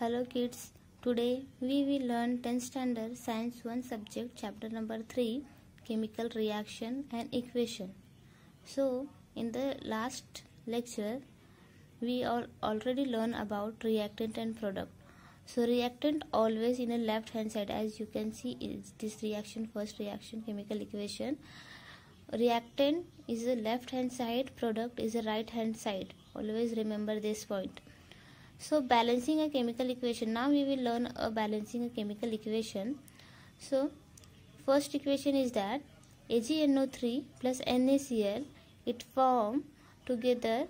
Hello kids, today we will learn 10th standard science 1 subject chapter number 3 chemical reaction and equation. So in the last lecture we all already learn about reactant and product. So reactant always in the left hand side as you can see is this reaction first reaction chemical equation. Reactant is the left hand side, product is the right hand side. Always remember this point so balancing a chemical equation now we will learn a balancing a chemical equation so first equation is that AgNO3 plus NaCl it form together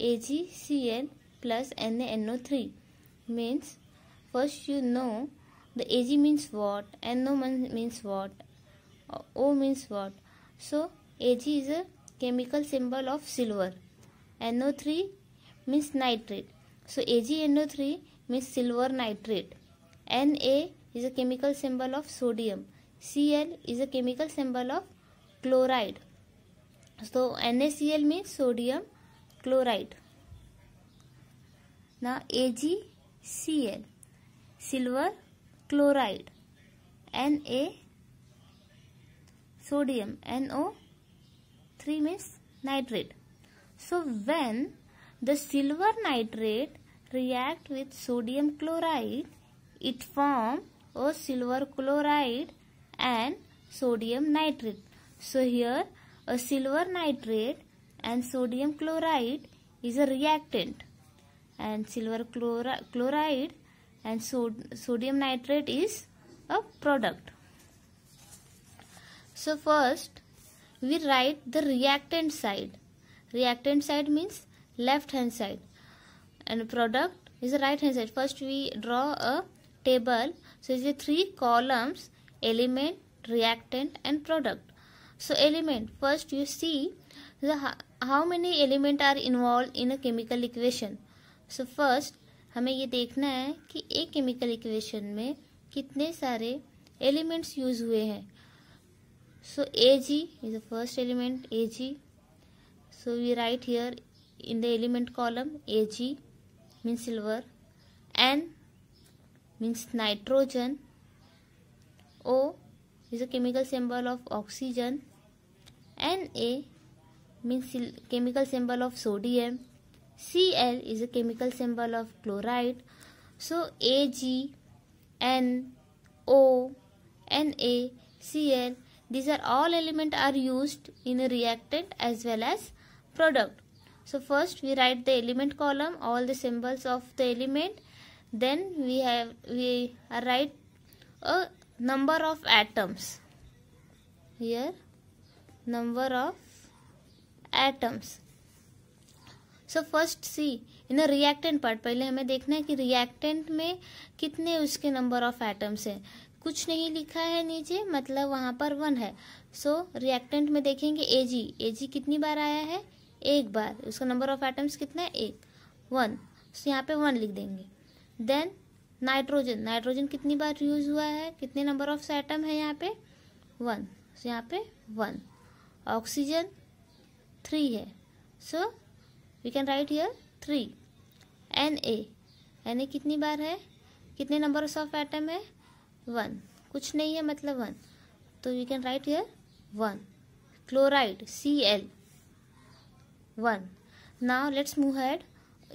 AgCl plus NaNO3 means first you know the Ag means what NO means what O means what so Ag is a chemical symbol of silver NO3 means nitrate So AgNO3 means silver nitrate. Na is a chemical symbol of sodium. Cl is a chemical symbol of chloride. So NaCl means sodium chloride. Now AgCl silver chloride. Na sodium NO 3 means nitrate. So when the silver nitrate react with sodium chloride, it form a silver chloride and sodium nitrate. So here a silver nitrate and sodium chloride is a reactant and silver chloride and sodium nitrate is a product. So first we write the reactant side. Reactant side means left hand side and product is the right hand side. First we draw a table. So it is three columns element, reactant and product. So element first you see the, how many element are involved in a chemical equation. So first hame ye dekhna hai ki ek chemical equation mein kitne sare elements use hue hain so ag is the first element ag so we write here in the element column ag means silver N means nitrogen O is a chemical symbol of oxygen Na means chemical symbol of sodium Cl is a chemical symbol of chloride so Ag N O Na Cl these are all elements are used in a reactant as well as product so first we write the element column all the symbols of the element then we have we write a number of atoms here number of atoms so first see in reactant part पहले हमें देखना है कि reactant में कितने उसके number of atoms हैं कुछ नहीं लिखा है नीचे मतलब वहाँ पर वन है सो so, रिएक्टेंट में देखेंगे ए जी कितनी बार आया है एक बार उसका नंबर ऑफ एटम्स कितना है एक वन सो यहाँ पे वन लिख देंगे देन नाइट्रोजन नाइट्रोजन कितनी बार यूज हुआ है कितने नंबर ऑफ एटम है यहाँ पे वन सो यहाँ पे वन ऑक्सीजन थ्री है so we can write here three N A N A कितनी बार है कितने नंबर ऑफ एटम है वन कुछ नहीं है मतलब वन तो we can write here one chloride C L one now let's move ahead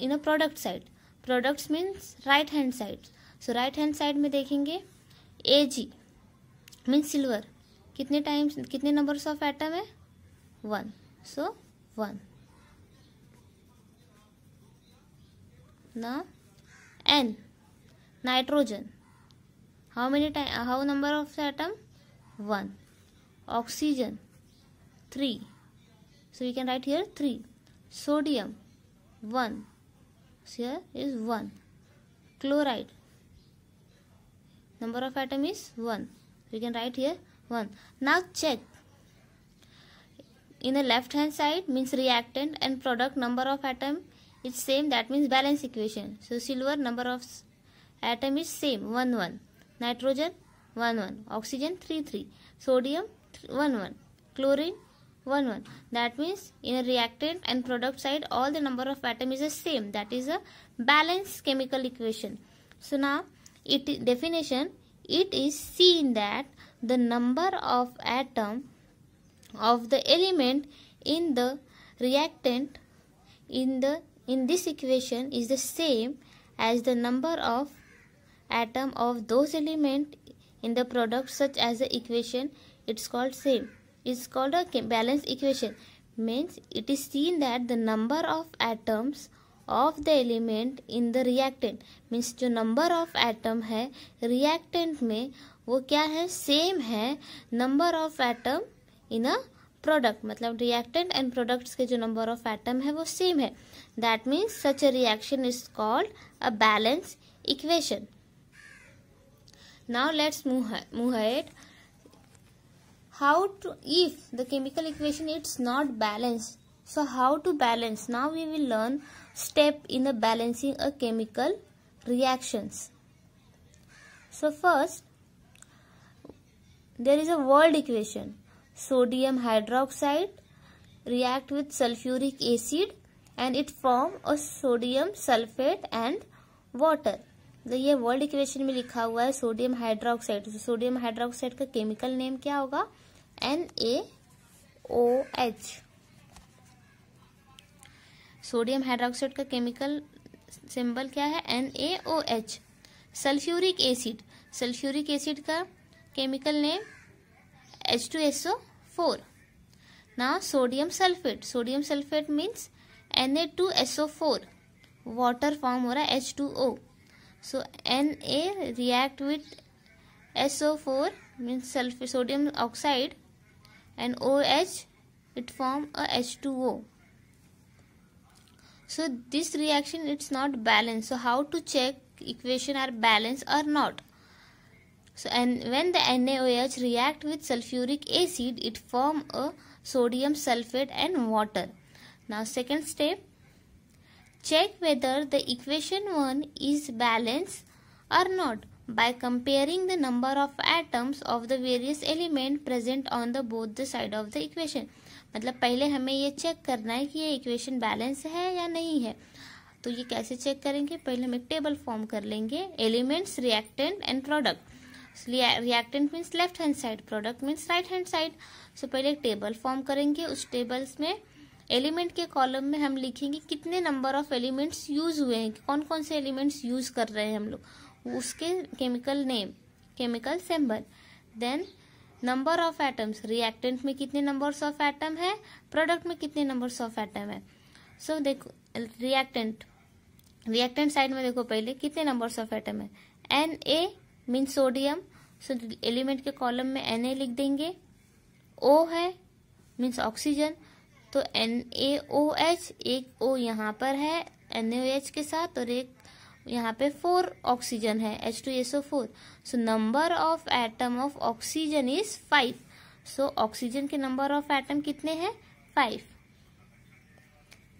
in a product side products means right hand side so right hand side में देखेंगे A G means silver कितने times कितने numbers of atom है one so one ना N nitrogen how many time how number of atom one oxygen three So we can write here 3. Sodium 1. So here is 1. Chloride number of atom is 1. We can write here 1. Now check in the left hand side means reactant and product number of atom is same that means balance equation. So silver number of atom is same 1 1. Nitrogen 1 1. Oxygen 3 3. Sodium 1 1. Chlorine 1 1 that means in reactant and product side all the number of atom is the same that is a balanced chemical equation so now it definition it is seen that the number of atom of the element in the reactant in the in this equation is the same as the number of atom of those element in the product such as the equation it's called same is called a balanced equation means it is seen that the number of atoms of the element in the reactant means जो number of atom है reactant में वो क्या है same है number of atom in a product मतलब reactant and products के जो नंबर ऑफ एटम है वो सेम है that means such a reaction is called a balance equation now let's move ahead how to if the chemical equation it's not balanced so how to balance now we will learn step in the balancing a chemical reactions so first there is a world equation sodium hydroxide react with sulfuric acid and it form a sodium sulfate and water ये world equation में लिखा हुआ है sodium hydroxide so sodium hydroxide का chemical name क्या होगा N A O H sodium hydroxide का chemical symbol क्या है N A O H sulphuric acid sulphuric acid का chemical name H two S O four ना sodium sulphate sodium sulphate means N A two S O four water form हो रहा है H two O so N A react with S O four means सल्फ sodium oxide and OH it form a H2O so this reaction it's not balanced so how to check equation are balanced or not so and when the NaOH react with sulfuric acid it form a sodium sulfate and water now second step check whether the equation 1 is balanced or not by comparing the number of atoms of the various element present on the both the side of the equation मतलब पहले हमें ये check करना है कि ये equation balance है या नहीं है तो ये कैसे चेक करेंगे पहले हम एक टेबल फॉर्म कर लेंगे elements reactant and product reactant means left hand side product means right hand side so पहले एक टेबल फॉर्म करेंगे उस टेबल्स में एलिमेंट के कॉलम में हम लिखेंगे कितने नंबर ऑफ एलिमेंट्स यूज हुए हैं कौन कौन से एलिमेंट्स यूज कर रहे हैं हम लोग उसके chemical name chemical symbol then number of atoms reactant में कितने नंबर्स ऑफ एटम है प्रोडक्ट में कितने नंबर्स ऑफ एटम है सो so, देखो रिएक्टेंट रिएक्टेंट साइड में देखो पहले कितने नंबर्स ऑफ एटम है N A mean sodium so element के कॉलम में एन ए लिख देंगे ओ है मीन्स ऑक्सीजन तो एन ए ओ एच एक ओ यहाँ पर है एन ए एच के साथ और एक यहाँ पे फोर ऑक्सीजन है H two S O four so number of atom of oxygen is five so oxygen के नंबर ऑफ एटम कितने हैं फाइव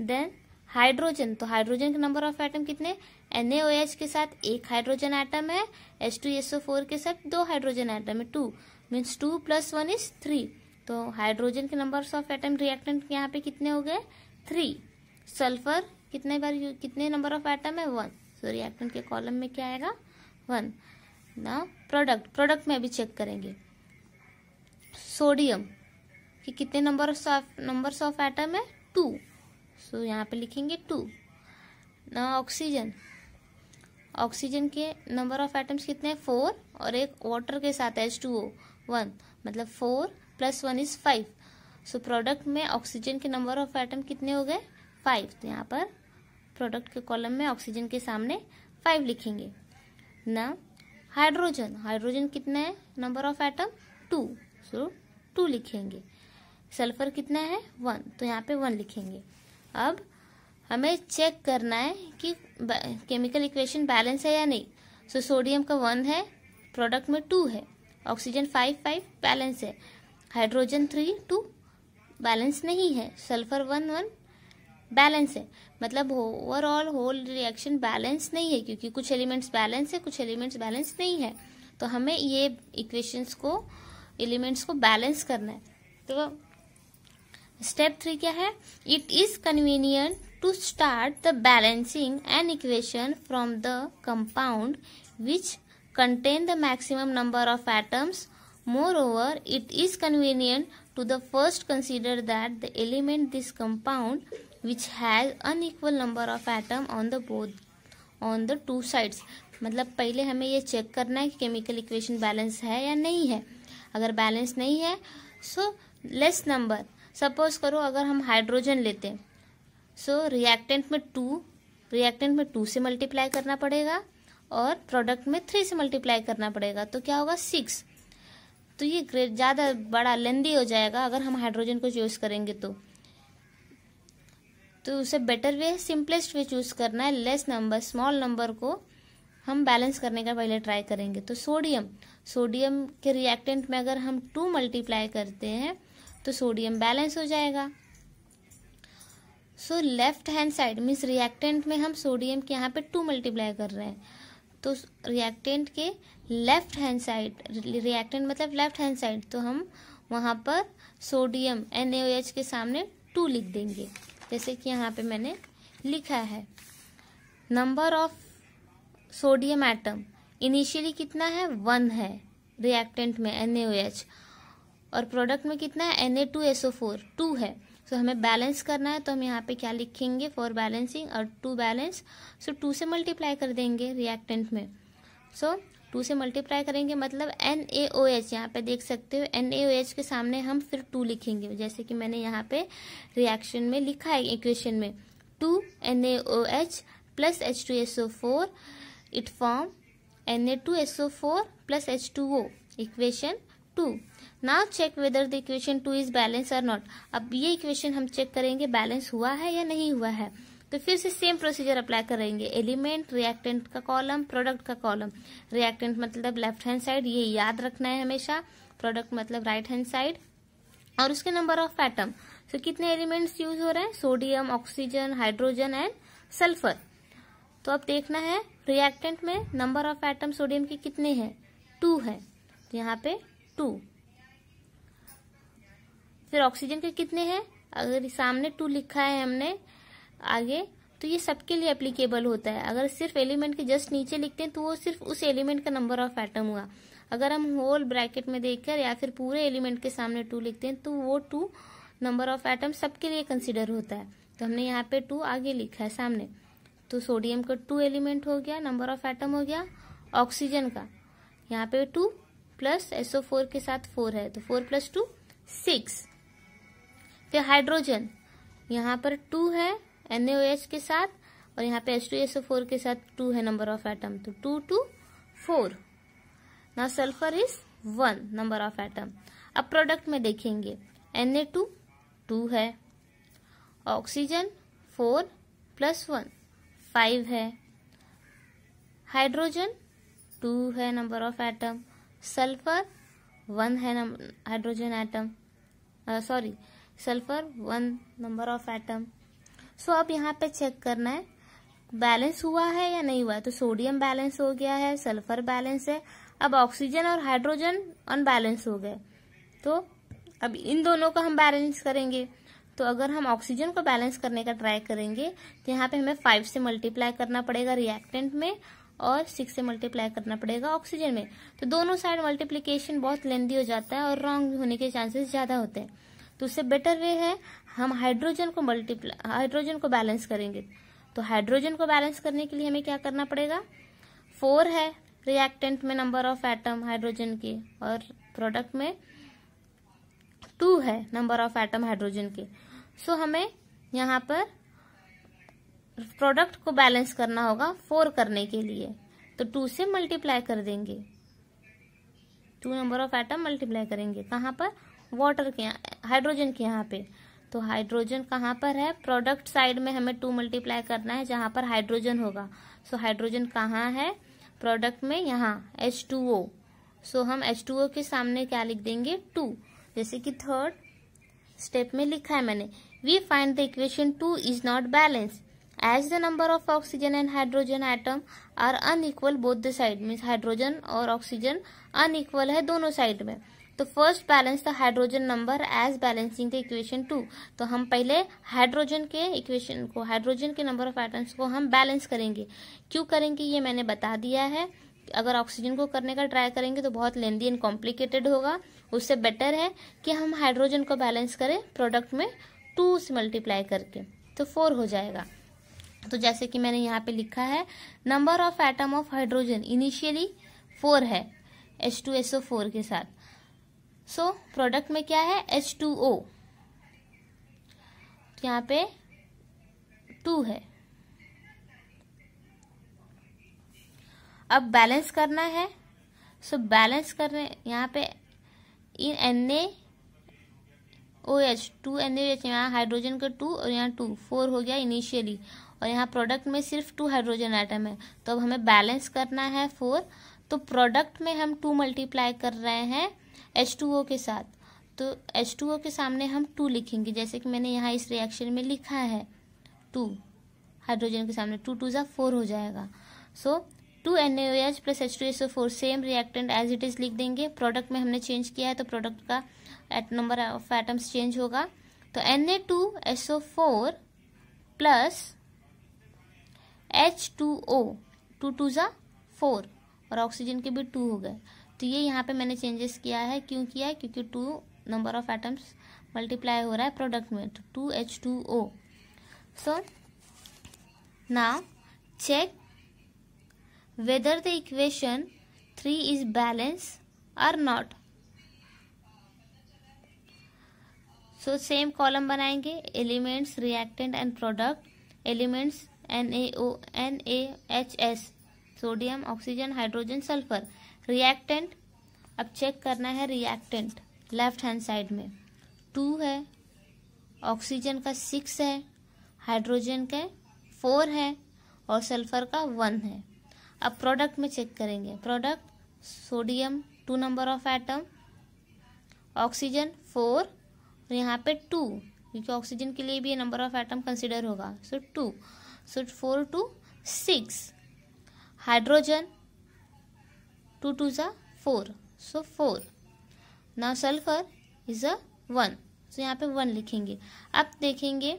देन हाइड्रोजन तो हाइड्रोजन के नंबर ऑफ एटम कितने एन एच के साथ एक हाइड्रोजन एटम है एच टू फोर के साथ दो हाइड्रोजन एटम है two means two plus one is three तो हाइड्रोजन के नंबर ऑफ एटम रिएक्टेंट यहाँ पे कितने हो गए थ्री सल्फर कितने बार कितने नंबर ऑफ एटम है वन सो रिएक्टेंट के कॉलम में क्या आएगा वन ना प्रोडक्ट प्रोडक्ट में अभी चेक करेंगे सोडियम कि कितने number of number of atom है टू सो यहाँ पे लिखेंगे टू ना ऑक्सीजन ऑक्सीजन के नंबर ऑफ एटम्स कितने हैं फोर और एक वाटर के साथ एच टू ओ वन मतलब four plus one is five so product में ऑक्सीजन के नंबर ऑफ एटम कितने हो गए फाइव तो यहाँ पर प्रोडक्ट के कॉलम में ऑक्सीजन के सामने फाइव लिखेंगे न हाइड्रोजन हाइड्रोजन कितना है number of atom two so two लिखेंगे सल्फर कितना है वन तो यहाँ पे वन लिखेंगे अब हमें चेक करना है कि केमिकल इक्वेशन बैलेंस है या नहीं सो so, सोडियम का वन है प्रोडक्ट में टू है ऑक्सीजन फाइव फाइव बैलेंस है हाइड्रोजन थ्री टू बैलेंस नहीं है सल्फर वन वन बैलेंस है मतलब ओवरऑल होल रिएक्शन बैलेंस नहीं है क्योंकि कुछ एलिमेंट्स बैलेंस है कुछ एलिमेंट्स बैलेंस नहीं है तो हमें ये इक्वेशंस को एलिमेंट्स को बैलेंस करना है तो स्टेप थ्री क्या है it is convenient to start the balancing an equation from the compound which contain the maximum number of atoms moreover it is convenient to the first consider that the element this compound which has unequal number of atom on the both on the two sides मतलब पहले हमें यह check करना है कि chemical equation balance है या नहीं है अगर बैलेंस नहीं है सो लेस नंबर सपोज करो अगर हम हाइड्रोजन लेते हैं सो so, रिएक्टेंट में टू रिएक्टेंट में टू से मल्टीप्लाई करना पड़ेगा और प्रोडक्ट में थ्री से मल्टीप्लाई करना पड़ेगा तो क्या होगा सिक्स तो ये ज़्यादा बड़ा लेंदी हो जाएगा अगर हम हाइड्रोजन को यूज़ करेंगे तो तो उसे better way simplest way choose करना है लेस नंबर स्मॉल नंबर को हम बैलेंस करने का पहले ट्राई करेंगे तो सोडियम सोडियम के रिएक्टेंट में अगर हम टू मल्टीप्लाई करते हैं तो सोडियम बैलेंस हो जाएगा so left hand side means reactant में हम सोडियम के यहाँ पे टू मल्टीप्लाई कर रहे हैं तो रिएक्टेंट के लेफ्ट हैंड साइड रिएक्टेंट मतलब लेफ्ट हैंड साइड तो हम वहाँ पर सोडियम एन के सामने टू लिख देंगे जैसे कि यहाँ पे मैंने लिखा है number of sodium atom initially कितना है वन है रिएक्टेंट में एन और प्रोडक्ट में कितना है N A two S O four two है सो so, हमें बैलेंस करना है तो हम यहाँ पे क्या लिखेंगे फॉर बैलेंसिंग और टू बैलेंस सो टू से मल्टीप्लाई कर देंगे रिएक्टेंट में सो so, टू से मल्टीप्लाई करेंगे मतलब एन ए ओ एच यहाँ पे देख सकते हो एन ए ओ एच के सामने हम फिर टू लिखेंगे जैसे कि मैंने यहाँ पे रिएक्शन में लिखा है इक्वेशन में two N A O H plus H two S O four it form N A two S O four plus H two O equation two now check whether the equation two is balance or not अब ये equation हम check करेंगे balance हुआ है या नहीं हुआ है तो फिर से सेम प्रोसीजर अप्लाई करेंगे एलिमेंट रिएक्टेंट का कॉलम प्रोडक्ट का कॉलम रिएक्टेंट मतलब लेफ्ट हैंड साइड ये याद रखना है हमेशा प्रोडक्ट मतलब राइट हैंड साइड और उसके नंबर ऑफ एटम सो कितने एलिमेंट्स यूज हो रहे हैं sodium oxygen hydrogen and sulphur तो अब देखना है रिएक्टेंट में नंबर ऑफ एटम सोडियम के कितने हैं टू है तो यहाँ पे टू फिर ऑक्सीजन के कितने हैं अगर सामने टू लिखा है हमने आगे तो ये सबके लिए एप्लीकेबल होता है अगर सिर्फ एलिमेंट के जस्ट नीचे लिखते हैं तो वो सिर्फ उस एलिमेंट का नंबर ऑफ एटम हुआ अगर हम होल ब्रैकेट में देखकर या फिर पूरे एलिमेंट के सामने टू लिखते हैं तो वो टू नंबर ऑफ एटम सबके लिए कंसिडर होता है तो हमने यहाँ पे टू आगे लिखा है सामने तो सोडियम का टू एलिमेंट हो गया नंबर ऑफ एटम हो गया ऑक्सीजन का यहाँ पे टू प्लस एसओ फोर के साथ फोर है तो फोर प्लस टू सिक्स फिर हाइड्रोजन यहाँ पर टू है एन के साथ और यहाँ पे H two S O four के साथ टू है नंबर ऑफ एटम तो टू टू फोर ना sulphur is one number of atom अब प्रोडक्ट में देखेंगे एन ए टू टू है oxygen four plus one five है हाइड्रोजन टू है number of atom sulphur one है hydrogen atom sorry sulphur one number of atom so अब यहाँ पे चेक करना है बैलेंस हुआ है या नहीं हुआ है तो सोडियम बैलेंस हो गया है सल्फर बैलेंस है अब ऑक्सीजन और हाइड्रोजन अनबैलेंस हो गए तो अब इन दोनों का हम बैलेंस करेंगे तो अगर हम ऑक्सीजन को बैलेंस करने का ट्राई करेंगे तो यहाँ पे हमें फाइव से मल्टीप्लाई करना पड़ेगा रिएक्टेंट में और सिक्स से मल्टीप्लाई करना पड़ेगा ऑक्सीजन में तो दोनों साइड मल्टीप्लीकेशन बहुत लेंदी हो जाता है और रॉन्ग होने के चांसेस ज़्यादा होते हैं तो उससे बेटर वे है हम हाइड्रोजन को मल्टीप्लाई हाइड्रोजन को बैलेंस करेंगे तो हाइड्रोजन को बैलेंस करने के लिए हमें क्या करना पड़ेगा फोर है रिएक्टेंट में नंबर ऑफ एटम हाइड्रोजन के और प्रोडक्ट में टू है नंबर ऑफ एटम हाइड्रोजन के सो so, हमें यहाँ पर प्रोडक्ट को बैलेंस करना होगा फोर करने के लिए तो टू से मल्टीप्लाई कर देंगे two number of atom multiply करेंगे कहां पर वाटर के हाइड्रोजन के यहाँ पे तो हाइड्रोजन कहाँ पर है प्रोडक्ट साइड में हमें टू मल्टीप्लाई करना है जहां पर हाइड्रोजन होगा सो so, हाइड्रोजन कहाँ है प्रोडक्ट में यहाँ एच टू ओ सो हम एच टू ओ के सामने क्या लिख देंगे टू जैसे कि थर्ड स्टेप में लिखा है मैंने we find the equation two is not balance as the number of oxygen and hydrogen item are unequal both the side means hydrogen और ऑक्सीजन अनइक्वल है दोनों साइड में तो first balance the hydrogen number as balancing the equation two तो हम पहले hydrogen के equation को हाइड्रोजन के नंबर ऑफ एटम्स को हम बैलेंस करेंगे क्यों करेंगे ये मैंने बता दिया है अगर ऑक्सीजन को करने का ट्राई करेंगे तो बहुत लेंदी एंड कॉम्प्लिकेटेड होगा उससे बेटर है कि हम हाइड्रोजन को बैलेंस करें प्रोडक्ट में टू से मल्टीप्लाई करके तो फोर हो जाएगा तो जैसे कि मैंने यहाँ पे लिखा है number of atom of hydrogen initially four है H2SO4 to S O four के साथ सो so, प्रोडक्ट में क्या है एच टू ओ यहाँ पे टू है अब बैलेंस करना है सो so, बैलेंस करने यहाँ पे in N A O H two N H यहाँ हाइड्रोजन का टू और यहाँ टू फोर हो गया इनिशियली और यहाँ प्रोडक्ट में सिर्फ टू हाइड्रोजन आइटम है तो अब हमें बैलेंस करना है फोर तो प्रोडक्ट में हम टू मल्टीप्लाई कर रहे हैं एच टू ओ के साथ तो एच टू ओ के सामने हम टू लिखेंगे जैसे कि मैंने यहाँ इस रिएक्शन में लिखा है टू हाइड्रोजन के सामने टू टू ज़ा फोर हो जाएगा so two N H plus H two S O four same reactant as it is लिख देंगे प्रोडक्ट में हमने चेंज किया है तो प्रोडक्ट का at number of atoms change होगा तो N A two S O four plus H two O two two ज़ा फोर और ऑक्सीजन के भी टू हो गए तो ये यहाँ पे मैंने चेंजेस किया है क्यों किया है क्योंकि two number of atoms multiply हो रहा है प्रोडक्ट में तो two H two O so ना check whether the equation three is balance or not so same column बनाएंगे elements reactant and product elements N A O N A H S sodium oxygen hydrogen sulphur reactant अब check करना है reactant left hand side में two है oxygen का six है hydrogen का four है और सल्फर का वन है अब प्रोडक्ट में चेक करेंगे product sodium two number of atom oxygen four और यहाँ पे टू क्योंकि ऑक्सीजन के लिए भी ये नंबर ऑफ एटम कंसिडर होगा so two so four two six hydrogen two two ज़ा four so four now sulphur is a one so यहाँ पे वन लिखेंगे अब देखेंगे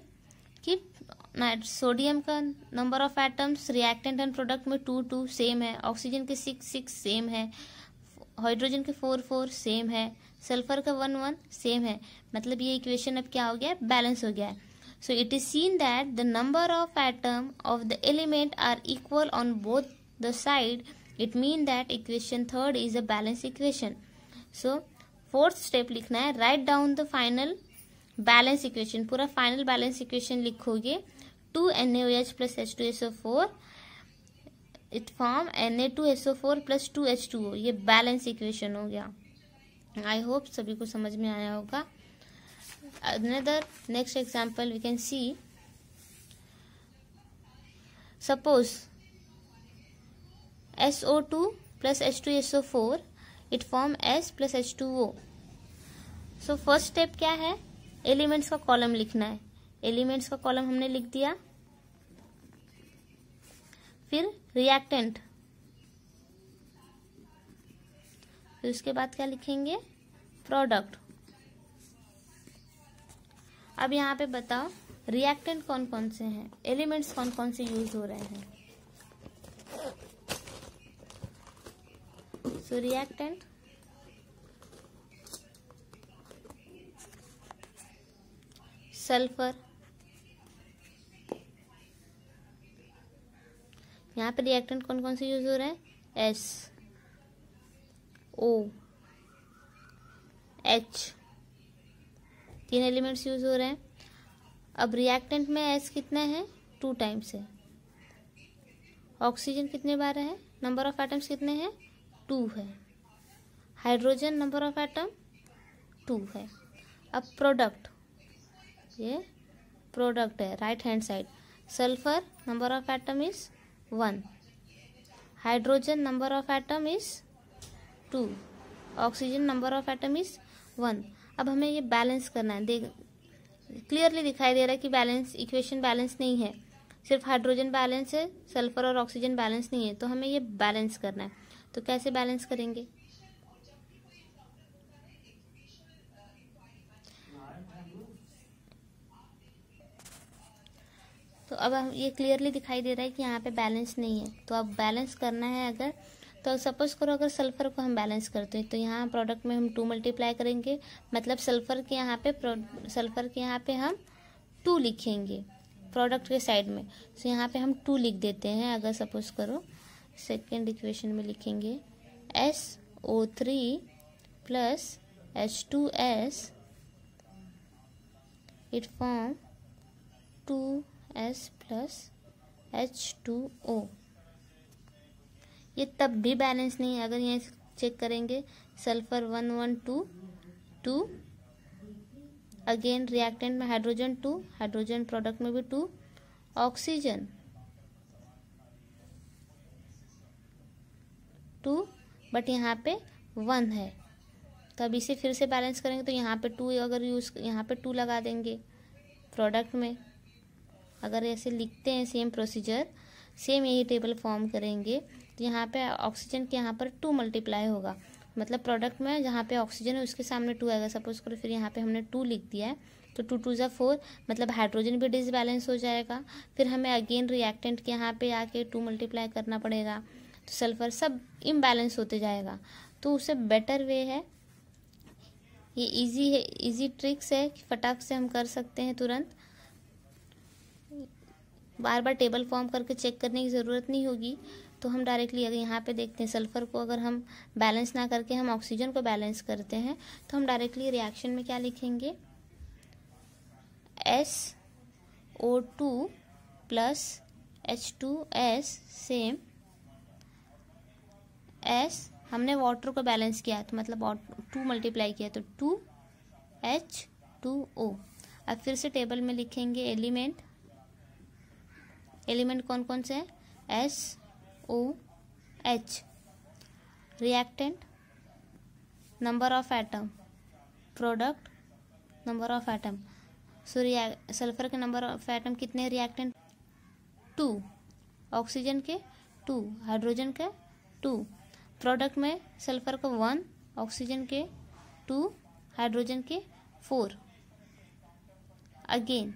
कि सोडियम का number of atoms reactant and product में टू टू सेम है ऑक्सीजन के सिक्स सिक्स सेम है हाइड्रोजन के फोर फोर सेम है सल्फर का वन वन सेम है मतलब ये इक्वेशन अब क्या हो गया है बैलेंस हो गया है so it is seen that the number of atom of the element are equal on both the side it mean that equation third is a balance equation so fourth step लिखना है write down the final balance equation पूरा final balance equation लिखोगे two N A H plus H two S O four it form N A two S O four plus two H two O ये balance equation हो गया I hope सभी को समझ में आया होगा another next example we can see suppose SO2 plus H2SO4 it form S plus H2O so first step क्या है एलिमेंट्स का कॉलम लिखना है एलिमेंट्स का कॉलम हमने लिख दिया फिर रिएक्टेंट फिर उसके बाद क्या लिखेंगे प्रोडक्ट अब यहाँ पे बताओ रिएक्टेंट कौन कौन से हैं एलिमेंट्स कौन कौन से यूज हो रहे हैं so reactant सल्फर यहाँ पे रिएक्टेंट कौन कौन से यूज हो रहा है एस ओ एच तीन एलिमेंट्स यूज हो रहे हैं अब रिएक्टेंट में एस कितना है टू टाइम्स है ऑक्सीजन कितने बार है नंबर ऑफ एटम्स कितने हैं टू है hydrogen number of atom two है अब प्रोडक्ट ये प्रोडक्ट है right hand side sulphur number of atom is one hydrogen number of atom is two oxygen number of atom is one अब हमें ये बैलेंस करना है देख क्लियरली दिखाई दे रहा है कि बैलेंस इक्वेशन बैलेंस नहीं है सिर्फ हाइड्रोजन बैलेंस है सल्फर और ऑक्सीजन बैलेंस नहीं है तो हमें ये बैलेंस करना है तो कैसे बैलेंस करेंगे तो अब हम ये क्लियरली दिखाई दे रहा है कि यहाँ पे बैलेंस नहीं है तो अब बैलेंस करना है अगर तो सपोज करो अगर सल्फर को हम बैलेंस करते हैं तो यहाँ प्रोडक्ट में हम टू मल्टीप्लाई करेंगे मतलब सल्फर के यहाँ पे सल्फर के यहाँ पे हम टू लिखेंगे प्रोडक्ट के साइड में सो तो यहाँ पे हम टू लिख देते हैं अगर सपोज करो सेकेंड इक्वेशन में लिखेंगे S O three plus H two S it form two S plus H two O ये तब भी बैलेंस नहीं है अगर यहाँ चेक करेंगे sulphur one one two two again reactant में हाइड्रोजन टू हाइड्रोजन प्रोडक्ट में भी टू ऑक्सीजन टू बट यहाँ पे वन है तो अब इसे फिर से बैलेंस करेंगे तो यहाँ पे टू अगर यूज़ यहाँ पे टू लगा देंगे प्रोडक्ट में अगर ऐसे लिखते हैं सेम प्रोसीजर सेम यही टेबल फॉर्म करेंगे तो यहाँ पे ऑक्सीजन के यहाँ पर टू मल्टीप्लाई होगा मतलब प्रोडक्ट में जहाँ पे ऑक्सीजन है उसके सामने टू आएगा सपोज करो फिर यहाँ पे हमने टू लिख दिया है तो टू टू ज़ा फोर मतलब हाइड्रोजन भी डिसबैलेंस हो जाएगा फिर हमें अगेन रिएक्टेंट के यहाँ पे आके टू मल्टीप्लाई करना पड़ेगा सल्फर तो सब इम्बैलेंस होते जाएगा तो उसे बेटर वे है ये इजी है इजी ट्रिक्स है कि फटाक से हम कर सकते हैं तुरंत बार बार टेबल फॉर्म करके चेक करने की ज़रूरत नहीं होगी तो हम डायरेक्टली अगर यहाँ पे देखते हैं सल्फर को अगर हम बैलेंस ना करके हम ऑक्सीजन को बैलेंस करते हैं तो हम डायरेक्टली रिएक्शन में क्या लिखेंगे S O two plus H two S same S हमने वाटर को बैलेंस किया तो मतलब टू मल्टीप्लाई किया तो टू एच टू ओ अब फिर से टेबल में लिखेंगे एलिमेंट एलिमेंट कौन कौन से हैं S O H reactant number of atom product number of atom so sulphur के नंबर ऑफ एटम कितने रिएक्टेंट टू ऑक्सीजन के टू हाइड्रोजन के टू प्रोडक्ट में सल्फर का वन ऑक्सीजन के टू हाइड्रोजन के फोर अगेन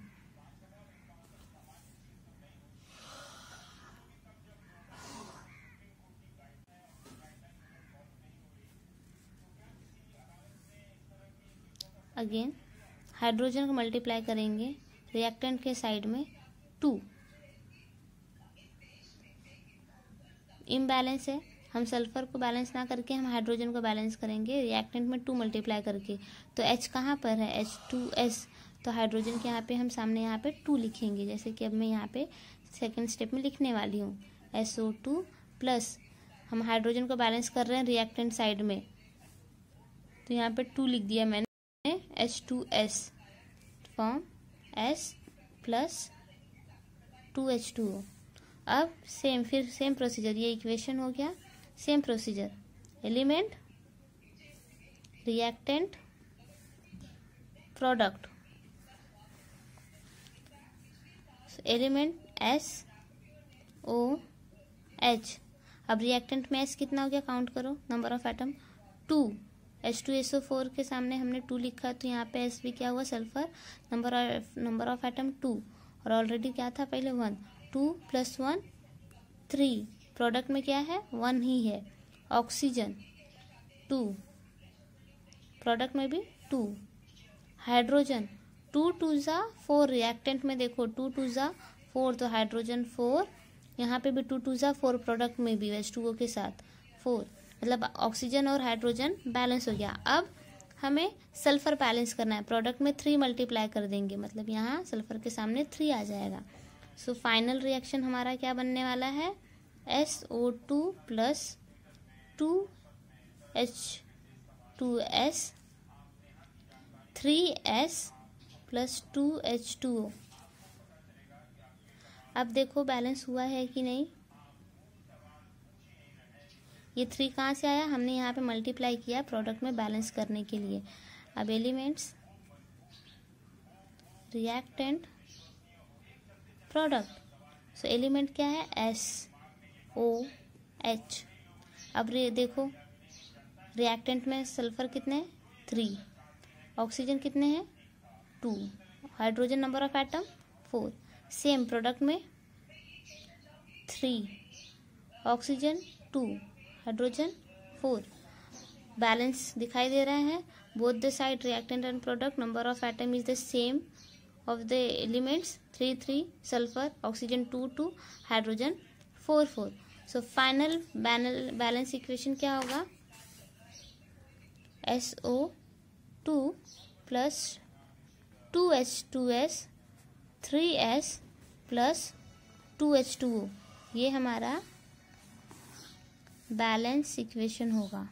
अगेन हाइड्रोजन को multiply करेंगे रिएक्टेंट के साइड में टू इम्बैलेंस है हम सल्फर को बैलेंस ना करके हम हाइड्रोजन को बैलेंस करेंगे रिएक्टेंट में टू मल्टीप्लाई करके तो एच कहाँ पर है एच टू एस तो हाइड्रोजन के यहाँ पे हम सामने यहाँ पे टू लिखेंगे जैसे कि अब मैं यहाँ पे सेकेंड स्टेप में लिखने वाली हूँ एस ओ टू प्लस हम हाइड्रोजन को बैलेंस कर रहे हैं रिएक्टेंट साइड में तो यहाँ पर टू लिख दिया मैंने H two S form S plus two H two अब सेम फिर सेम प्रोसीजर ये इक्वेशन हो गया same procedure element reactant product element S O H अब रिएक्टेंट में एस कितना हो गया काउंट करो number of atom two H two S O four के सामने हमने टू लिखा है तो यहाँ पे एस भी क्या हुआ sulphur number of number of atom two और ऑलरेडी क्या था पहले one two plus one three product में क्या है वन ही है ऑक्सीजन टू प्रोडक्ट में भी टू हाइड्रोजन टू टू ज़ा फोर रिएक्टेंट में देखो टू टू ज़ा फोर तो हाइड्रोजन फोर यहाँ पे भी टू टू ज़ा फोर प्रोडक्ट में भी एच टू के साथ फोर मतलब ऑक्सीजन और हाइड्रोजन बैलेंस हो गया अब हमें सल्फ़र बैलेंस करना है प्रोडक्ट में थ्री मल्टीप्लाई कर देंगे मतलब यहाँ सल्फ़र के सामने थ्री आ जाएगा सो फाइनल रिएक्शन हमारा क्या बनने वाला है S O two plus two H two S three S plus two H two O अब देखो बैलेंस हुआ है कि नहीं ये थ्री कहाँ से आया हमने यहाँ पे मल्टीप्लाई किया प्रोडक्ट में बैलेंस करने के लिए अब elements reactant product so element क्या है एस ओ एच अब रे देखो रिएक्टेंट में सल्फर कितने हैं थ्री ऑक्सीजन कितने हैं two hydrogen number of atom four same product में three oxygen two hydrogen four balance दिखाई दे रहे हैं both the side reactant and product number of atom is the same of the elements three three sulphur oxygen two two hydrogen four four so final balance equation क्या होगा S O two plus two H two S three S plus two H two O ये हमारा balance equation होगा